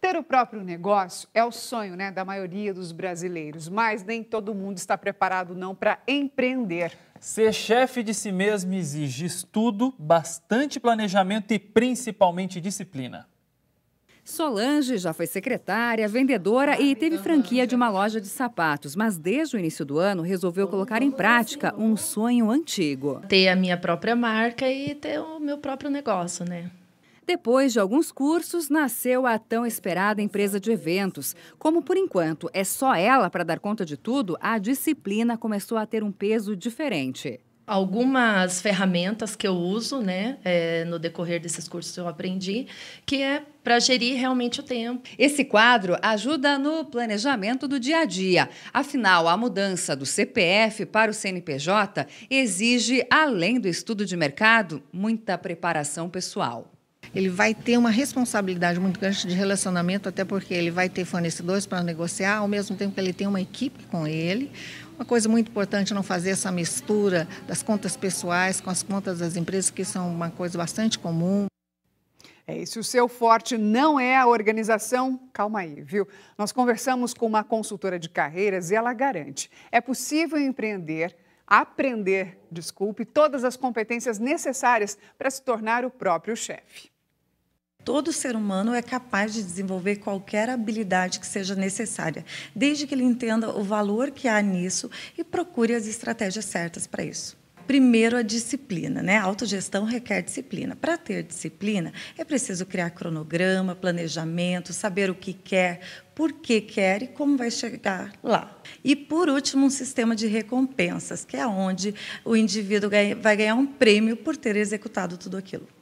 Ter o próprio negócio é o sonho né, da maioria dos brasileiros, mas nem todo mundo está preparado não para empreender. Ser chefe de si mesmo exige estudo, bastante planejamento e principalmente disciplina. Solange já foi secretária, vendedora e teve franquia de uma loja de sapatos, mas desde o início do ano resolveu colocar em prática um sonho antigo. Ter a minha própria marca e ter o meu próprio negócio, né? Depois de alguns cursos, nasceu a tão esperada empresa de eventos. Como por enquanto é só ela para dar conta de tudo, a disciplina começou a ter um peso diferente algumas ferramentas que eu uso né, é, no decorrer desses cursos eu aprendi, que é para gerir realmente o tempo. Esse quadro ajuda no planejamento do dia a dia. Afinal, a mudança do CPF para o CNPJ exige, além do estudo de mercado, muita preparação pessoal ele vai ter uma responsabilidade muito grande de relacionamento, até porque ele vai ter fornecedores para negociar, ao mesmo tempo que ele tem uma equipe com ele. Uma coisa muito importante é não fazer essa mistura das contas pessoais com as contas das empresas, que são uma coisa bastante comum. É, e se o seu forte não é a organização, calma aí, viu? Nós conversamos com uma consultora de carreiras e ela garante: é possível empreender, aprender, desculpe, todas as competências necessárias para se tornar o próprio chefe todo ser humano é capaz de desenvolver qualquer habilidade que seja necessária, desde que ele entenda o valor que há nisso e procure as estratégias certas para isso primeiro a disciplina, né? A autogestão requer disciplina. Para ter disciplina, é preciso criar cronograma, planejamento, saber o que quer, por que quer e como vai chegar lá. E por último, um sistema de recompensas, que é onde o indivíduo vai ganhar um prêmio por ter executado tudo aquilo.